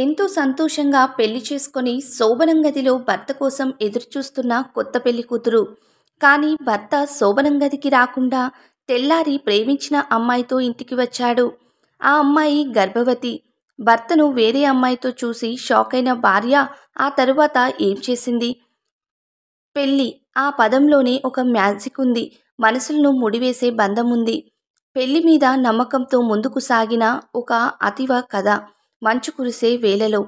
ఎంతో సంతోషంగా పెళ్లి చేసుకొని శోభనం గదిలో భర్త కోసం ఎదురుచూస్తున్న కొత్త పెళ్లి కూతురు కానీ భర్త శోభనం గదికి రాకుండా తెల్లారి ప్రేమించిన అమ్మాయితో ఇంటికి వచ్చాడు ఆ అమ్మాయి గర్భవతి భర్తను వేరే అమ్మాయితో చూసి షాక్ అయిన భార్య ఆ తరువాత ఏం చేసింది పెళ్ళి ఆ పదంలోనే ఒక మ్యాజిక్ ఉంది మనసులను ముడివేసే బంధం ఉంది పెళ్లి మీద నమ్మకంతో ముందుకు సాగిన ఒక అతివ కథ మంచు కురిసే వేలలో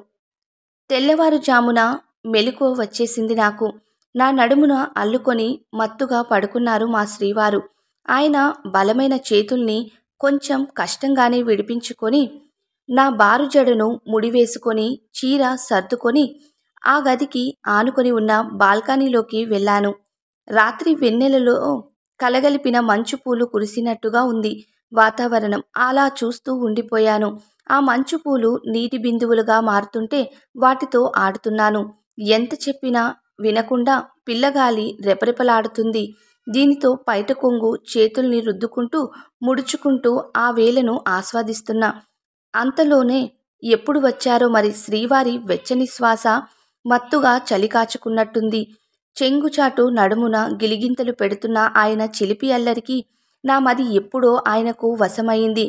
తెల్లవారుజామున మెలుకు వచ్చేసింది నాకు నా నడుమున అల్లుకొని మత్తుగా పడుకున్నారు మా శ్రీవారు ఆయన బలమైన చేతుల్ని కొంచెం కష్టంగానే విడిపించుకొని నా బారు జడను ముడివేసుకొని చీర సర్దుకొని ఆ గదికి ఆనుకొని ఉన్న బాల్కనీలోకి వెళ్ళాను రాత్రి వెన్నెలలో కలగలిపిన మంచు పూలు కురిసినట్టుగా ఉంది వాతావరణం అలా చూస్తూ ఉండిపోయాను ఆ మంచు పూలు నీటి బిందువులుగా మారుతుంటే వాటితో ఆడుతున్నాను ఎంత చెప్పినా వినకుండా పిల్లగాలి రెపరెపలాడుతుంది దీనితో పైట కొంగు చేతుల్ని రుద్దుకుంటూ ముడుచుకుంటూ ఆ వేలను ఆస్వాదిస్తున్నా అంతలోనే ఎప్పుడు వచ్చారో మరి శ్రీవారి వెచ్చని శ్వాస మత్తుగా చలికాచుకున్నట్టుంది చెంగుచాటు నడుమున గిలిగింతలు పెడుతున్న ఆయన చిలిపి అల్లరికి నా మది ఎప్పుడో ఆయనకు వశమైంది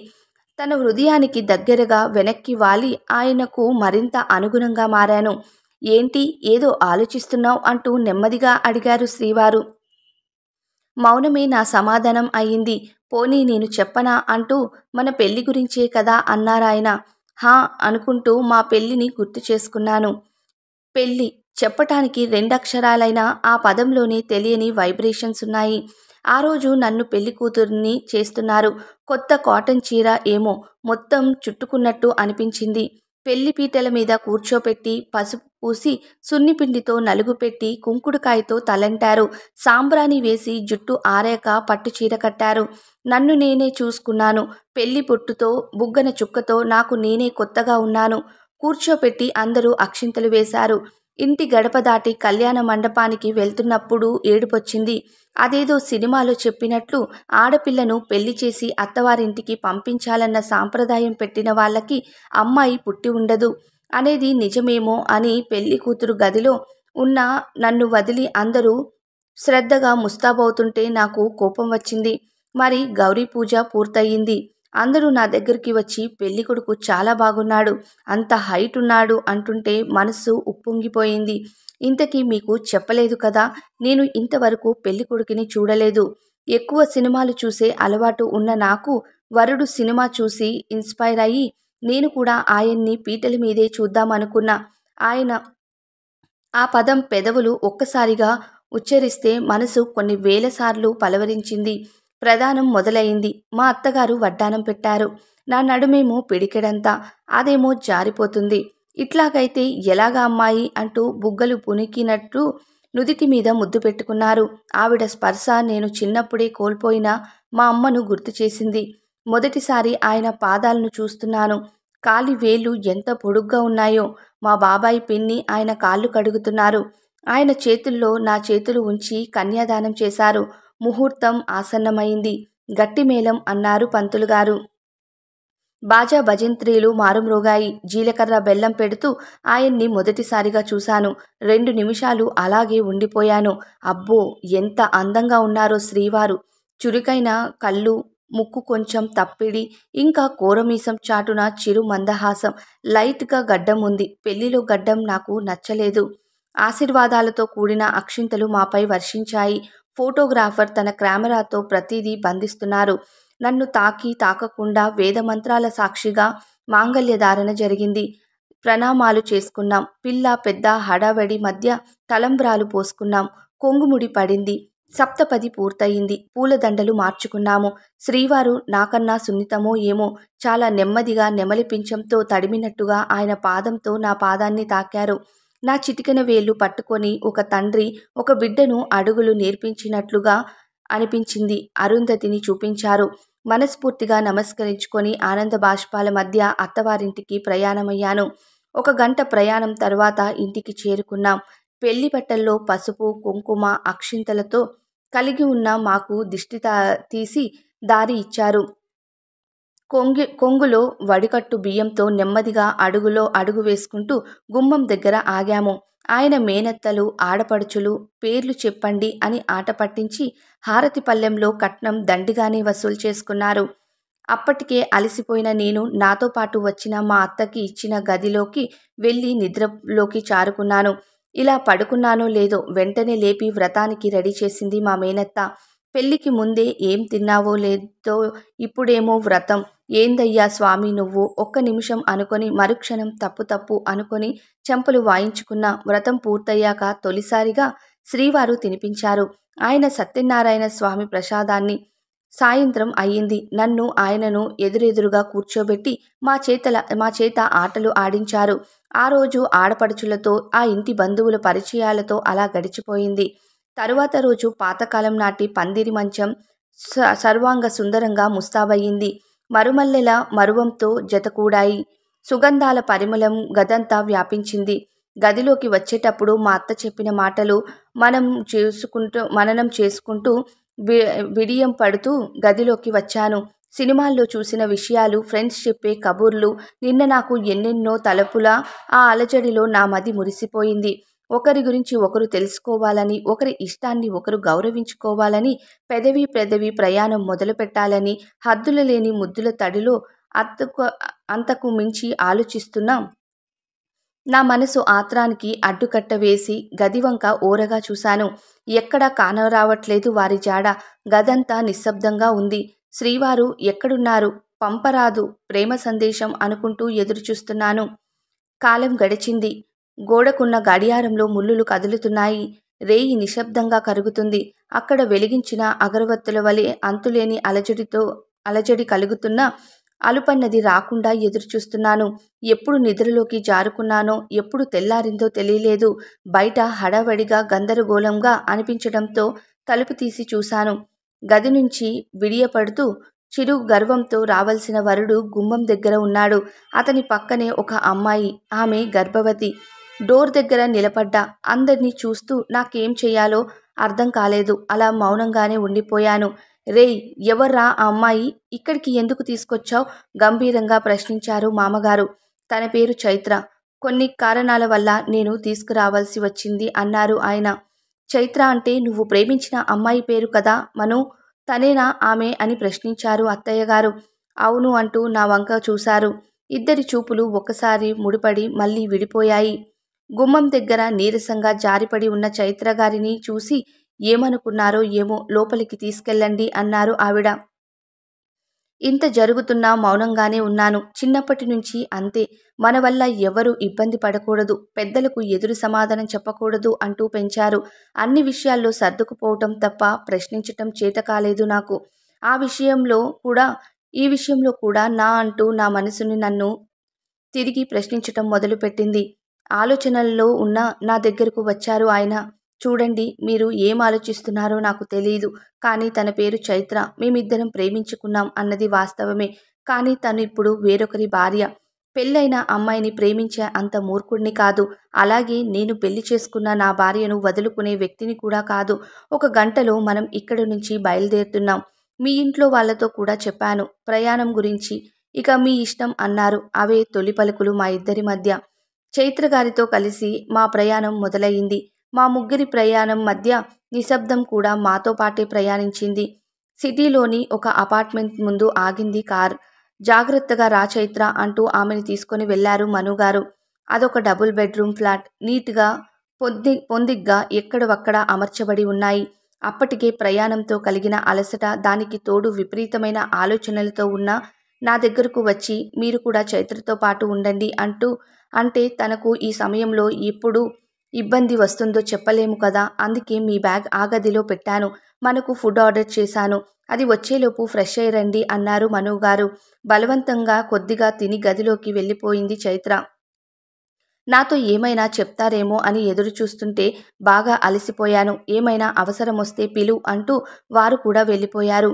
తన హృదయానికి దగ్గరగా వెనక్కి వాలి ఆయనకు మరింత అనుగుణంగా మారాను ఏంటి ఏదో ఆలోచిస్తున్నావు అంటూ నెమ్మదిగా అడిగారు శ్రీవారు మౌనమే నా సమాధానం అయ్యింది పోనీ నేను చెప్పనా అంటూ మన పెళ్లి గురించే కదా అన్నారాయన హా అనుకుంటూ మా పెళ్లిని గుర్తు చేసుకున్నాను పెళ్ళి చెప్పటానికి రెండక్షరాలైన ఆ పదంలోనే తెలియని వైబ్రేషన్స్ ఉన్నాయి ఆ రోజు నన్ను పెళ్లి కూతుర్ని చేస్తున్నారు కొత్త కాటన్ చీర ఏమో మొత్తం చుట్టుకున్నట్టు అనిపించింది పెళ్లి పీటల మీద కూర్చోపెట్టి పసుపు పూసి సున్నిపిండితో నలుగు పెట్టి కుంకుడుకాయతో తలంటారు సాంబ్రాణి వేసి జుట్టు ఆరాక పట్టు చీర కట్టారు నన్ను నేనే చూసుకున్నాను పెళ్లి పొట్టుతో బుగ్గన చుక్కతో నాకు నేనే కొత్తగా ఉన్నాను కూర్చోపెట్టి అందరూ అక్షింతలు వేశారు ఇంటి గడప దాటి కళ్యాణ మండపానికి వెళ్తున్నప్పుడు ఏడుపొచ్చింది అదేదో సినిమాలో చెప్పినట్లు ఆడపిల్లను పెళ్లి చేసి అత్తవారింటికి పంపించాలన్న సాంప్రదాయం పెట్టిన వాళ్ళకి అమ్మాయి పుట్టి ఉండదు అనేది నిజమేమో అని పెళ్లి కూతురు గదిలో ఉన్న నన్ను వదిలి అందరూ శ్రద్ధగా ముస్తాబవుతుంటే నాకు కోపం వచ్చింది మరి గౌరీ పూజ పూర్తయింది అందరూ నా దగ్గరికి వచ్చి పెళ్లి కొడుకు చాలా బాగున్నాడు అంత హైట్ ఉన్నాడు అంటుంటే మనసు ఉప్పొంగిపోయింది ఇంతకీ మీకు చెప్పలేదు కదా నేను ఇంతవరకు పెళ్లి కొడుకుని చూడలేదు ఎక్కువ సినిమాలు చూసే అలవాటు ఉన్న నాకు వరుడు సినిమా చూసి ఇన్స్పైర్ అయ్యి నేను కూడా ఆయన్ని పీటల మీదే చూద్దామనుకున్నా ఆయన ఆ పదం పెదవులు ఒక్కసారిగా ఉచ్చరిస్తే మనసు కొన్ని వేల సార్లు పలవరించింది ప్రధానం మొదలయింది మా అత్తగారు వడ్డానం పెట్టారు నా నడుమేమో పిడికెడంతా అదేమో జారిపోతుంది ఇట్లాగైతే ఎలాగా అమ్మాయి అంటూ బుగ్గలు పునికినట్టు నుదిటి మీద ముద్దు పెట్టుకున్నారు ఆవిడ స్పర్శ నేను చిన్నప్పుడే కోల్పోయిన మా అమ్మను గుర్తు చేసింది మొదటిసారి ఆయన పాదాలను చూస్తున్నాను కాలి వేలు ఎంత పొడుగ్గా ఉన్నాయో మా బాబాయి పిన్ని ఆయన కాళ్ళు కడుగుతున్నారు ఆయన చేతుల్లో నా చేతులు ఉంచి కన్యాదానం చేశారు ముహూర్తం ఆసన్నమైంది గట్టి మేళం అన్నారు పంతులుగారు బాజా భజంత్రీలు మారుమ్రోగాయి జీలకర్ర బెల్లం పెడుతూ ఆయన్ని మొదటిసారిగా చూశాను రెండు నిమిషాలు అలాగే ఉండిపోయాను అబ్బో ఎంత అందంగా ఉన్నారో శ్రీవారు చురుకైన కళ్ళు ముక్కు కొంచెం తప్పిడి ఇంకా కోరమీసం చాటున చిరు మందహాసం లైట్గా గడ్డం ఉంది పెళ్లిలో గడ్డం నాకు నచ్చలేదు ఆశీర్వాదాలతో కూడిన అక్షింతలు మాపై వర్షించాయి ఫోటోగ్రాఫర్ తన కెమెరాతో ప్రతిదీ బంధిస్తున్నారు నన్ను తాకి తాకకుండా వేద మంత్రాల సాక్షిగా మాంగల్యధారణ జరిగింది ప్రణామాలు చేసుకున్నాం పిల్ల పెద్ద హడావడి మధ్య తలంబ్రాలు పోసుకున్నాం కొంగుముడి పడింది సప్తపది పూర్తయింది పూలదండలు మార్చుకున్నాము శ్రీవారు నాకన్నా సున్నితమో ఏమో చాలా నెమ్మదిగా నెమలి తడిమినట్టుగా ఆయన పాదంతో నా పాదాన్ని తాకారు నా చిటికన వేలు పట్టుకొని ఒక తండ్రి ఒక బిడ్డను అడుగులు నేర్పించినట్లుగా అనిపించింది అరుంధతిని చూపించారు మనస్ఫూర్తిగా నమస్కరించుకొని ఆనంద బాష్పాల మధ్య అత్తవారింటికి ప్రయాణమయ్యాను ఒక గంట ప్రయాణం తర్వాత ఇంటికి చేరుకున్నాం పెళ్లి బట్టల్లో పసుపు కుంకుమ అక్షింతలతో కలిగి ఉన్న మాకు దిష్టి తీసి దారి ఇచ్చారు కొంగి కొంగులో వడికట్టు బియ్యంతో నెమ్మదిగా అడుగులో అడుగు వేసుకుంటూ గుమ్మం దగ్గర ఆగాము ఆయన మేనత్తలు ఆడపడుచులు పేర్లు చెప్పండి అని ఆట పట్టించి హారతి పల్లెంలో కట్నం దండిగానే వసూలు చేసుకున్నారు అప్పటికే అలసిపోయిన నేను నాతో పాటు వచ్చిన మా అత్తకి ఇచ్చిన గదిలోకి వెళ్ళి నిద్రలోకి చారుకున్నాను ఇలా పడుకున్నానో లేదో వెంటనే లేపి వ్రతానికి రెడీ చేసింది మా మేనత్త పెళ్లికి ముందే ఏం తిన్నావో లేదో ఇప్పుడేమో వ్రతం ఏందయ్యా స్వామి నువ్వు ఒక్క నిమిషం అనుకొని మరుక్షణం తప్పు తప్పు అనుకొని చెంపలు వాయించుకున్న వ్రతం పూర్తయ్యాక తొలిసారిగా శ్రీవారు తినిపించారు ఆయన సత్యనారాయణ స్వామి ప్రసాదాన్ని సాయంత్రం అయ్యింది నన్ను ఆయనను ఎదురెదురుగా కూర్చోబెట్టి మా చేతల మా చేత ఆటలు ఆడించారు ఆ రోజు ఆడపడుచులతో ఆ ఇంటి బంధువుల పరిచయాలతో అలా గడిచిపోయింది తరువాత రోజు పాతకాలం నాటి పందిరి మంచం సర్వాంగ సుందరంగా ముస్తాబయ్యింది మరుమల్లెల మరువంతో జతకూడాయి సుగంధాల పరిమళం గదంతా వ్యాపించింది గదిలోకి వచ్చేటప్పుడు మా అత్త చెప్పిన మాటలు మనం చేసుకుంటూ మననం చేసుకుంటూ విడియం పడుతూ గదిలోకి వచ్చాను సినిమాల్లో చూసిన విషయాలు ఫ్రెండ్స్ చెప్పే కబుర్లు నిన్న నాకు ఎన్నెన్నో తలపుల ఆ అలజడిలో నా మది మురిసిపోయింది ఒకరి గురించి ఒకరు తెలుసుకోవాలని ఒకరి ఇష్టాన్ని ఒకరు గౌరవించుకోవాలని పెదవి పెదవి ప్రయాణం మొదలుపెట్టాలని హద్దులు లేని ముద్దుల తడిలో అత్తకు అంతకు మించి ఆలోచిస్తున్నాం నా మనసు ఆత్రానికి అడ్డుకట్ట వేసి గదివంక ఓరగా చూశాను ఎక్కడా కానరావట్లేదు వారి జాడ గదంతా నిశ్శబ్దంగా ఉంది శ్రీవారు ఎక్కడున్నారు పంపరాదు ప్రేమ సందేశం అనుకుంటూ ఎదురుచూస్తున్నాను కాలం గడిచింది గోడకున్న గడియారంలో ముళ్ళులు కదులుతున్నాయి రేయి నిశ్శబ్దంగా కరుగుతుంది అక్కడ వెలిగించిన అగరవత్తుల వలె అంతులేని అలజడితో అలజడి కలుగుతున్న అలుపన్నది రాకుండా ఎదురుచూస్తున్నాను ఎప్పుడు నిద్రలోకి జారుకున్నానో ఎప్పుడు తెల్లారిందో తెలియలేదు బయట హడావడిగా గందరగోళంగా అనిపించడంతో తలుపు తీసి చూశాను గది నుంచి విడియపడుతూ చిరు గర్వంతో రావాల్సిన వరుడు గుమ్మం దగ్గర ఉన్నాడు అతని పక్కనే ఒక అమ్మాయి ఆమె గర్భవతి డోర్ దగ్గర నిలబడ్డా అందరినీ చూస్తూ నాకేం చేయాలో అర్థం కాలేదు అలా మౌనంగానే ఉండిపోయాను రేయ్ ఎవర్రా ఆ అమ్మాయి ఇక్కడికి ఎందుకు తీసుకొచ్చావు గంభీరంగా ప్రశ్నించారు మామగారు తన పేరు చైత్ర కొన్ని కారణాల వల్ల నేను తీసుకురావాల్సి వచ్చింది అన్నారు ఆయన చైత్ర అంటే నువ్వు ప్రేమించిన అమ్మాయి పేరు కదా మను తనేనా ఆమె అని ప్రశ్నించారు అత్తయ్య గారు అవును అంటూ నా వంక చూశారు ఇద్దరి చూపులు ఒక్కసారి ముడిపడి మళ్ళీ విడిపోయాయి గుమ్మం దగ్గర నీరసంగా జారిపడి ఉన్న చైత్రగారిని చూసి ఏమనుకున్నారో ఏమో లోపలికి తీసుకెళ్ళండి అన్నారు ఆవిడ ఇంత జరుగుతున్నా మౌనంగానే ఉన్నాను చిన్నప్పటి నుంచి అంతే మన వల్ల ఎవరూ ఇబ్బంది పడకూడదు పెద్దలకు ఎదురు సమాధానం చెప్పకూడదు అంటూ పెంచారు అన్ని విషయాల్లో సర్దుకుపోవటం తప్ప ప్రశ్నించటం చేత కాలేదు నాకు ఆ విషయంలో కూడా ఈ విషయంలో కూడా నా అంటూ నా మనసుని నన్ను తిరిగి ప్రశ్నించటం మొదలుపెట్టింది ఆలోచనల్లో ఉన్న నా దగ్గరకు వచ్చారు ఆయన చూడండి మీరు ఏం ఆలోచిస్తున్నారో నాకు తెలియదు కానీ తన పేరు చైత్ర మేమిద్దరం ప్రేమించుకున్నాం అన్నది వాస్తవమే కానీ తను ఇప్పుడు వేరొకరి భార్య పెళ్ళైన అమ్మాయిని ప్రేమించే అంత మూర్ఖుడిని కాదు అలాగే నేను పెళ్లి చేసుకున్న నా భార్యను వదులుకునే వ్యక్తిని కూడా కాదు ఒక గంటలో మనం ఇక్కడి నుంచి బయలుదేరుతున్నాం మీ ఇంట్లో వాళ్ళతో కూడా చెప్పాను ప్రయాణం గురించి ఇక మీ ఇష్టం అన్నారు అవే తొలి పలుకులు మా ఇద్దరి మధ్య చైత్ర గారితో కలిసి మా ప్రయాణం మొదలయ్యింది మా ముగ్గురి ప్రయాణం మధ్య నిశ్శబ్దం కూడా మాతో పాటే ప్రయాణించింది సిటీలోని ఒక అపార్ట్మెంట్ ముందు ఆగింది కార్ జాగ్రత్తగా రా చైత్ర అంటూ ఆమెను తీసుకుని వెళ్లారు మనుగారు అదొక డబుల్ బెడ్రూమ్ ఫ్లాట్ నీట్గా పొద్ది పొందిగ్గా ఎక్కడవక్కడ అమర్చబడి ఉన్నాయి అప్పటికే ప్రయాణంతో కలిగిన అలసట దానికి తోడు విపరీతమైన ఆలోచనలతో ఉన్న నా దగ్గరకు వచ్చి మీరు కూడా చైత్రతో పాటు ఉండండి అంటూ అంటే తనకు ఈ సమయంలో ఎప్పుడు ఇబ్బంది వస్తుందో చెప్పలేము కదా అందుకే మీ బ్యాగ్ ఆ గదిలో పెట్టాను మనకు ఫుడ్ ఆర్డర్ చేశాను అది వచ్చేలోపు ఫ్రెష్ అయ్యి రండి అన్నారు మనువు గారు బలవంతంగా కొద్దిగా తిని గదిలోకి వెళ్ళిపోయింది చైత్ర నాతో ఏమైనా చెప్తారేమో అని ఎదురు చూస్తుంటే బాగా అలసిపోయాను ఏమైనా అవసరం వస్తే పిలు అంటూ వారు కూడా వెళ్ళిపోయారు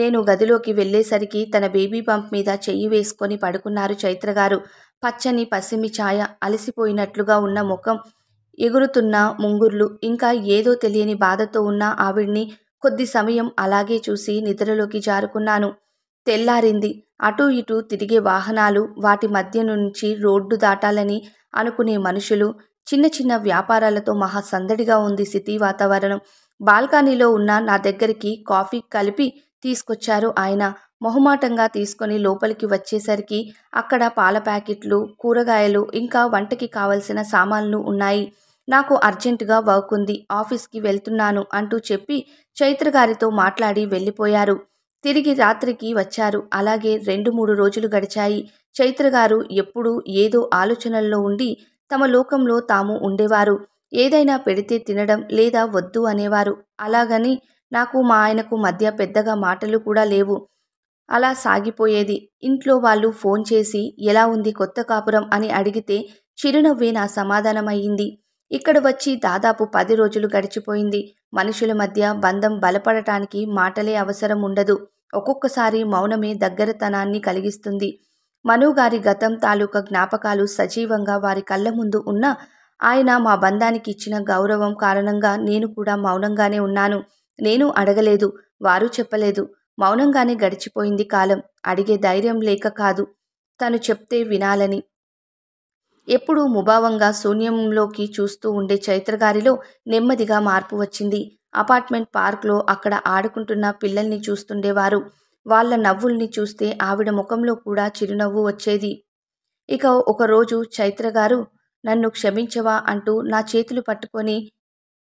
నేను గదిలోకి వెళ్ళేసరికి తన బేబీ పంప్ మీద చెయ్యి వేసుకొని పడుకున్నారు చైత్ర గారు పచ్చని పసిమి ఛాయ అలసిపోయినట్లుగా ఉన్న ముఖం ఎగురుతున్న ముంగుర్లు ఇంకా ఏదో తెలియని బాధతో ఉన్న ఆవిడ్ని కొద్ది సమయం అలాగే చూసి నిద్రలోకి జారుకున్నాను తెల్లారింది అటూ ఇటూ తిరిగే వాహనాలు వాటి మధ్య నుంచి రోడ్డు దాటాలని అనుకునే మనుషులు చిన్న చిన్న వ్యాపారాలతో మహా సందడిగా ఉంది సిటీ వాతావరణం బాల్కనీలో ఉన్న నా దగ్గరికి కాఫీ కలిపి తీసుకొచ్చారు ఆయన మొహమాటంగా తీసుకొని లోపలికి వచ్చేసరికి అక్కడ పాల ప్యాకెట్లు కూరగాయలు ఇంకా వంటకి కావలసిన సామాన్లు ఉన్నాయి నాకు అర్జెంటుగా వర్క్ ఉంది ఆఫీస్కి వెళ్తున్నాను అంటూ చెప్పి చైత్ర గారితో మాట్లాడి వెళ్ళిపోయారు తిరిగి రాత్రికి వచ్చారు అలాగే రెండు మూడు రోజులు గడిచాయి చైత్ర గారు ఎప్పుడూ ఏదో ఆలోచనల్లో ఉండి తమ లోకంలో తాము ఉండేవారు ఏదైనా పెడితే తినడం లేదా వద్దు అనేవారు అలాగని నాకు మా ఆయనకు మధ్య పెద్దగా మాటలు కూడా లేవు అలా సాగిపోయేది ఇంట్లో వాళ్ళు ఫోన్ చేసి ఎలా ఉంది కొత్త కాపురం అని అడిగితే చిరునవ్వే నా సమాధానమయ్యింది ఇక్కడ వచ్చి దాదాపు పది రోజులు గడిచిపోయింది మనుషుల మధ్య బంధం బలపడటానికి మాటలే అవసరం ఉండదు ఒక్కొక్కసారి మౌనమే దగ్గరతనాన్ని కలిగిస్తుంది మనుగారి గతం తాలూకా జ్ఞాపకాలు సజీవంగా వారి కళ్ళ ముందు ఉన్నా ఆయన మా బంధానికి ఇచ్చిన గౌరవం కారణంగా నేను కూడా మౌనంగానే ఉన్నాను నేను అడగలేదు వారు చెప్పలేదు మౌనంగానే గడిచిపోయింది కాలం అడిగే ధైర్యం లేక కాదు తను చెప్తే వినాలని ఎప్పుడూ ముభావంగా శూన్యంలోకి చూస్తూ ఉండే చైత్రగారిలో నెమ్మదిగా మార్పు వచ్చింది అపార్ట్మెంట్ పార్క్లో అక్కడ ఆడుకుంటున్న పిల్లల్ని చూస్తుండేవారు వాళ్ళ నవ్వుల్ని చూస్తే ఆవిడ ముఖంలో కూడా చిరునవ్వు వచ్చేది ఇక ఒకరోజు చైత్రగారు నన్ను క్షమించవా అంటూ నా చేతులు పట్టుకొని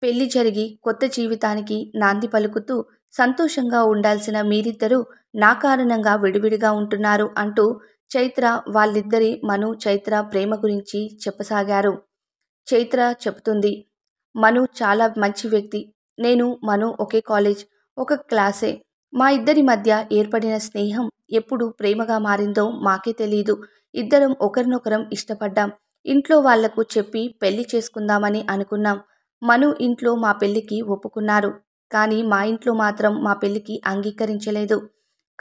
పెళ్లి జరిగి కొత్త జీవితానికి నాంది పలుకుతూ సంతోషంగా ఉండాల్సిన మీరిద్దరూ నా కారణంగా విడివిడిగా ఉంటున్నారు అంటూ చైత్ర వాళ్ళిద్దరి మను చైత్ర ప్రేమ గురించి చెప్పసాగారు చైత్ర చెబుతుంది మను చాలా మంచి వ్యక్తి నేను మను ఒకే కాలేజ్ ఒక క్లాసే మా ఇద్దరి మధ్య ఏర్పడిన స్నేహం ఎప్పుడు ప్రేమగా మారిందో మాకే తెలీదు ఇద్దరం ఒకరినొకరం ఇష్టపడ్డాం ఇంట్లో వాళ్లకు చెప్పి పెళ్లి చేసుకుందామని అనుకున్నాం మను ఇంట్లో మా పెళ్లికి ఒప్పుకున్నారు కానీ మా ఇంట్లో మాత్రం మా పెళ్ళికి అంగీకరించలేదు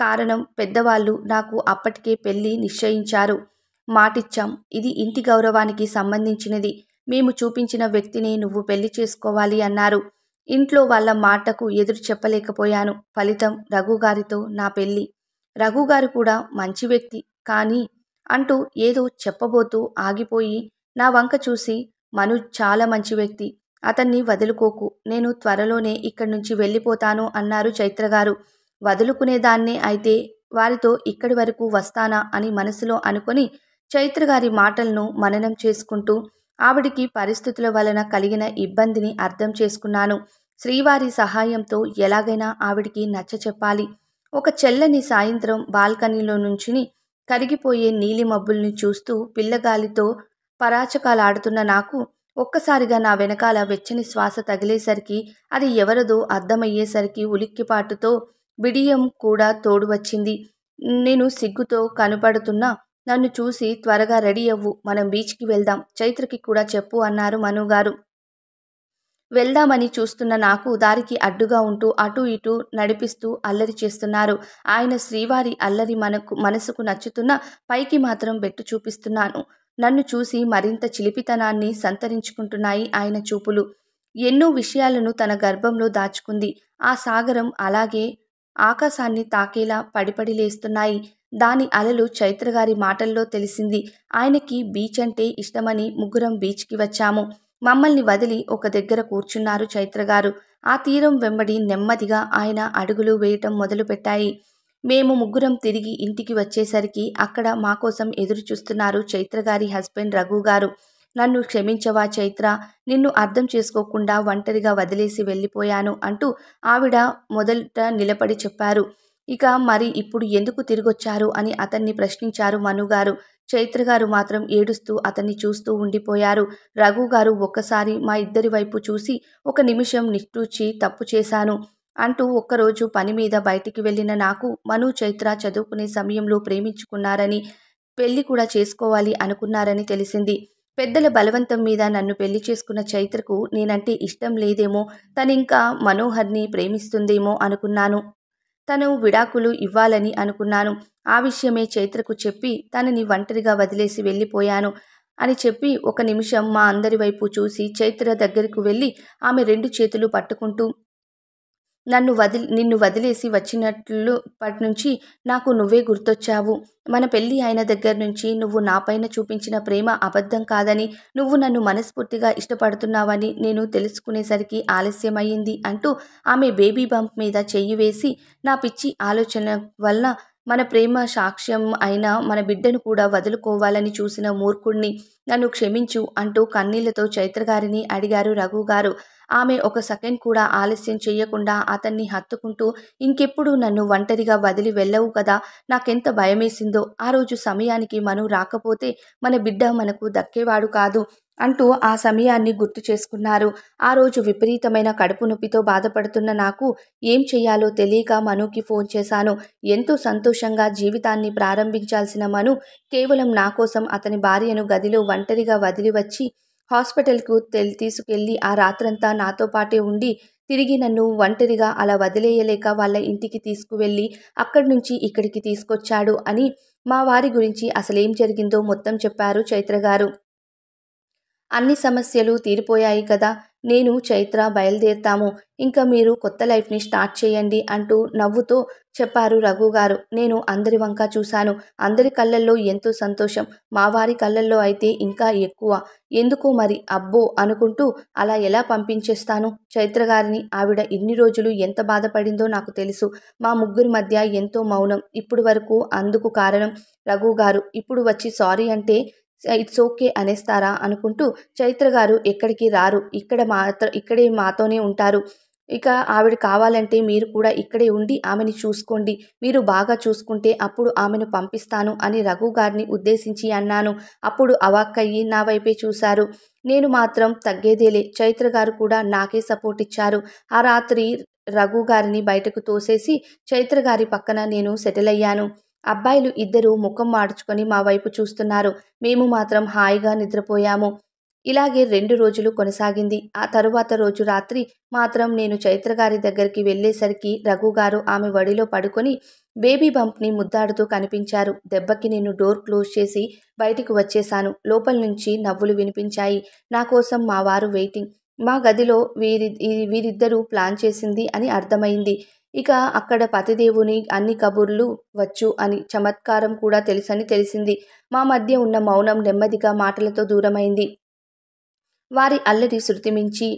కారణం పెద్దవాళ్ళు నాకు అప్పటికే పెళ్ళి నిశ్చయించారు మాటిచ్చాం ఇది ఇంటి గౌరవానికి సంబంధించినది మేము చూపించిన వ్యక్తిని నువ్వు పెళ్లి చేసుకోవాలి అన్నారు ఇంట్లో వాళ్ళ మాటకు ఎదురు చెప్పలేకపోయాను ఫలితం రఘుగారితో నా పెళ్ళి రఘుగారు కూడా మంచి వ్యక్తి కానీ అంటూ ఏదో చెప్పబోతూ ఆగిపోయి నా వంక చూసి మను చాలా మంచి వ్యక్తి అతన్ని వదులుకోకు నేను త్వరలోనే ఇక్కడి నుంచి వెళ్ళిపోతాను అన్నారు చైత్రగారు వదులుకునేదాన్నే అయితే వారితో ఇక్కడి వరకు వస్తానా అని మనసులో అనుకుని చైత్రగారి మాటలను మననం చేసుకుంటూ ఆవిడికి పరిస్థితుల వలన కలిగిన ఇబ్బందిని అర్థం చేసుకున్నాను శ్రీవారి సహాయంతో ఎలాగైనా ఆవిడికి నచ్చ చెప్పాలి ఒక చెల్లని సాయంత్రం బాల్కనీలో నుంచిని కరిగిపోయే నీలి మబ్బుల్ని చూస్తూ పిల్లగాలితో పరాచకాలాడుతున్న నాకు ఒక్కసారిగా నా వెనకాల వెచ్చని శ్వాస తగిలేసరికి అది ఎవరదో అర్థమయ్యేసరికి ఉలిక్కిపాటుతో బిడియం కూడా తోడు వచ్చింది నేను సిగ్గుతో కనపడుతున్నా నన్ను చూసి త్వరగా రెడీ అవ్వు మనం బీచ్కి వెళ్దాం చైత్రకి కూడా చెప్పు అన్నారు మనుగారు వెళ్దామని చూస్తున్న నాకు దారికి అడ్డుగా ఉంటూ అటు ఇటు నడిపిస్తూ అల్లరి చేస్తున్నారు ఆయన శ్రీవారి అల్లరి మనకు మనసుకు నచ్చుతున్న పైకి మాత్రం బెట్టు చూపిస్తున్నాను నన్ను చూసి మరింత చిలిపితనాన్ని సంతరించుకుంటున్నాయి ఆయన చూపులు ఎన్నో విషయాలను తన గర్భంలో దాచుకుంది ఆ సాగరం అలాగే ఆకాశాన్ని తాకేలా పడిపడి లేస్తున్నాయి దాని అలలు చైత్రగారి మాటల్లో తెలిసింది ఆయనకి బీచ్ అంటే ఇష్టమని ముగ్గురం బీచ్కి వచ్చాము మమ్మల్ని వదిలి ఒక దగ్గర కూర్చున్నారు చైత్రగారు ఆ తీరం వెంబడి నెమ్మదిగా ఆయన అడుగులు వేయటం మొదలుపెట్టాయి మేము ముగ్గురం తిరిగి ఇంటికి వచ్చేసరికి అక్కడ మా కోసం ఎదురు చూస్తున్నారు చైత్ర గారి హస్బెండ్ రఘు గారు నన్ను క్షమించవా చైత్ర నిన్ను అర్థం చేసుకోకుండా ఒంటరిగా వదిలేసి వెళ్ళిపోయాను అంటూ ఆవిడ మొదట నిలబడి చెప్పారు ఇక మరి ఇప్పుడు ఎందుకు తిరిగొచ్చారు అని అతన్ని ప్రశ్నించారు మనుగారు చైత్ర గారు మాత్రం ఏడుస్తూ అతన్ని చూస్తూ ఉండిపోయారు రఘు గారు ఒక్కసారి మా ఇద్దరి వైపు చూసి ఒక నిమిషం నిట్టూచి తప్పు చేశాను అంటూ ఒక్కరోజు పని మీద బయటికి వెళ్ళిన నాకు మను చైత్ర చదువుకునే సమయంలో ప్రేమించుకున్నారని పెళ్లి కూడా చేసుకోవాలి అనుకున్నారని తెలిసింది పెద్దల బలవంతం మీద నన్ను పెళ్లి చేసుకున్న చైత్రకు నేనంటే ఇష్టం లేదేమో తనింకా మనోహర్ని ప్రేమిస్తుందేమో అనుకున్నాను తను విడాకులు ఇవ్వాలని అనుకున్నాను ఆ విషయమే చైత్రకు చెప్పి తనని ఒంటరిగా వదిలేసి వెళ్ళిపోయాను అని చెప్పి ఒక నిమిషం మా అందరి వైపు చూసి చైత్ర దగ్గరకు వెళ్ళి ఆమె రెండు చేతులు పట్టుకుంటూ నన్ను వదిలి నిన్ను వదిలేసి వచ్చినట్లు పటి నుంచి నాకు నువ్వే గుర్తొచ్చావు మన పెళ్ళి అయిన దగ్గర నుంచి నువ్వు నాపైన చూపించిన ప్రేమ అబద్ధం కాదని నువ్వు నన్ను మనస్ఫూర్తిగా ఇష్టపడుతున్నావని నేను తెలుసుకునేసరికి ఆలస్యమయ్యింది అంటూ ఆమె బేబీ బంప్ మీద చెయ్యి వేసి నా పిచ్చి ఆలోచన వల్ల మన ప్రేమ సాక్ష్యం అయిన మన బిడ్డను కూడా వదులుకోవాలని చూసిన మూర్ఖుణ్ణి నన్ను క్షమించు అంటూ కన్నీళ్లతో చైత్రగారిని అడిగారు రఘు గారు ఆమె ఒక సెకండ్ కూడా ఆలస్యం చేయకుండా అతన్ని హత్తుకుంటూ ఇంకెప్పుడు నన్ను ఒంటరిగా వదిలి వెళ్ళవు కదా నాకెంత భయమేసిందో ఆ రోజు సమయానికి మను రాకపోతే మన బిడ్డ మనకు దక్కేవాడు కాదు అంటూ ఆ సమయాన్ని గుర్తు చేసుకున్నారు ఆ రోజు విపరీతమైన కడుపు నొప్పితో బాధపడుతున్న నాకు ఏం చేయాలో తెలియక మనుకి ఫోన్ చేశాను ఎంతో సంతోషంగా జీవితాన్ని ప్రారంభించాల్సిన మను కేవలం నా కోసం అతని భార్యను గదిలో ఒంటరిగా వదిలి వచ్చి హాస్పిటల్కు తెలి తీసుకెళ్ళి ఆ రాత్రంతా నాతో పాటే ఉండి తిరిగి నన్ను ఒంటరిగా అలా వదిలేయలేక వాళ్ళ ఇంటికి తీసుకువెళ్ళి అక్కడి నుంచి ఇక్కడికి తీసుకొచ్చాడు అని మా వారి గురించి అసలేం జరిగిందో మొత్తం చెప్పారు చైత్ర గారు అన్ని సమస్యలు తీరిపోయాయి కదా నేను చైత్ర బయలుదేరుతాము ఇంకా మీరు కొత్త లైఫ్ని స్టార్ట్ చేయండి అంటూ నవ్వుతూ చెప్పారు రఘు గారు నేను అందరి వంక చూశాను అందరి కళ్ళల్లో ఎంతో సంతోషం మా వారి కళ్ళల్లో అయితే ఇంకా ఎక్కువ ఎందుకు మరి అబ్బో అనుకుంటూ అలా ఎలా పంపించేస్తాను చైత్ర గారిని ఆవిడ ఇన్ని రోజులు ఎంత బాధపడిందో నాకు తెలుసు మా ముగ్గురి మధ్య ఎంతో మౌనం ఇప్పుడు వరకు అందుకు కారణం రఘు గారు ఇప్పుడు వచ్చి సారీ అంటే ఇట్స్ ఓకే అనేస్తారా అనుకుంటూ చైత్ర గారు ఎక్కడికి రారు ఇక్కడ మాత్ర ఇక్కడే మాతోనే ఉంటారు ఇక ఆవిడ కావాలంటే మీరు కూడా ఇక్కడే ఉండి ఆమెని చూసుకోండి మీరు బాగా చూసుకుంటే అప్పుడు ఆమెను పంపిస్తాను అని రఘు గారిని ఉద్దేశించి అన్నాను అప్పుడు అవాక్కయ్యి నా వైపే చూశారు నేను మాత్రం తగ్గేదేలే చైత్ర గారు కూడా నాకే సపోర్ట్ ఇచ్చారు ఆ రాత్రి రఘు గారిని బయటకు తోసేసి చైత్ర గారి పక్కన నేను సెటిల్ అయ్యాను అబ్బాయిలు ఇద్దరూ ముఖం మార్చుకొని మా వైపు చూస్తున్నారు మేము మాత్రం హాయిగా నిద్రపోయాము ఇలాగే రెండు రోజులు కొనసాగింది ఆ తరువాత రోజు రాత్రి మాత్రం నేను చైత్రగారి దగ్గరికి వెళ్ళేసరికి రఘుగారు ఆమె వడిలో పడుకొని బేబీ బంప్ని ముద్దాడుతూ కనిపించారు దెబ్బకి నేను డోర్ క్లోజ్ చేసి బయటికి వచ్చేశాను లోపల నుంచి నవ్వులు వినిపించాయి నా కోసం మా వారు వెయిటింగ్ మా గదిలో వీరి వీరిద్దరూ ప్లాన్ చేసింది అని అర్థమైంది ఇక అక్కడ పతిదేవుని అన్ని కబుర్లు వచ్చు అని చమత్కారం కూడా తెలుసని తెలిసింది మా మధ్య ఉన్న మౌనం నెమ్మదిగా మాటలతో దూరమైంది వారి అల్లరి శృతిమించి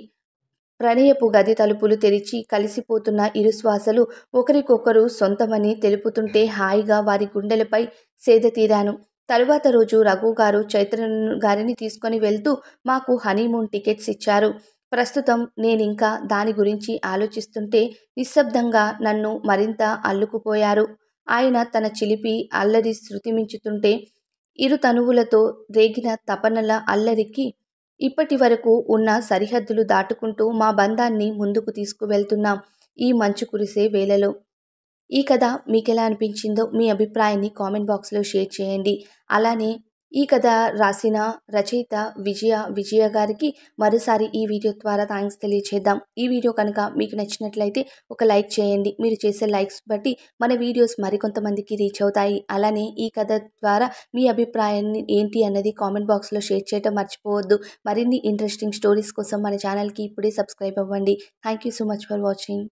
ప్రణయపు గది తలుపులు తెరిచి కలిసిపోతున్న ఇరు శ్వాసలు ఒకరికొకరు సొంతమని తెలుపుతుంటే హాయిగా వారి గుండెలపై సేద తీరాను తరువాత రోజు రఘు గారు చైత్ర గారిని తీసుకొని వెళ్తూ మాకు హనీమూన్ టికెట్స్ ఇచ్చారు ప్రస్తుతం నేనింకా దాని గురించి ఆలోచిస్తుంటే నిశ్శబ్దంగా నన్ను మరింత అల్లుకుపోయారు ఆయన తన చిలిపి అల్లరి శృతిమించుతుంటే ఇరు తనువులతో రేగిన తపనల అల్లరికి ఇప్పటి వరకు ఉన్న సరిహద్దులు దాటుకుంటూ మా బంధాన్ని ముందుకు తీసుకువెళ్తున్నాం ఈ మంచు కురిసే వేళలో ఈ కథ మీకెలా అనిపించిందో మీ అభిప్రాయాన్ని కామెంట్ బాక్స్లో షేర్ చేయండి అలానే ఈ కథ రాసిన రచయిత విజయ విజయ గారికి మరోసారి ఈ వీడియో ద్వారా థ్యాంక్స్ తెలియచేద్దాం ఈ వీడియో కనుక మీకు నచ్చినట్లయితే ఒక లైక్ చేయండి మీరు చేసే లైక్స్ బట్టి మన వీడియోస్ మరికొంతమందికి రీచ్ అవుతాయి అలానే ఈ కథ ద్వారా మీ అభిప్రాయాన్ని ఏంటి అన్నది కామెంట్ బాక్స్లో షేర్ చేయడం మర్చిపోవద్దు మరిన్ని ఇంట్రెస్టింగ్ స్టోరీస్ కోసం మన ఛానల్కి ఇప్పుడే సబ్స్క్రైబ్ అవ్వండి thank you so much for watching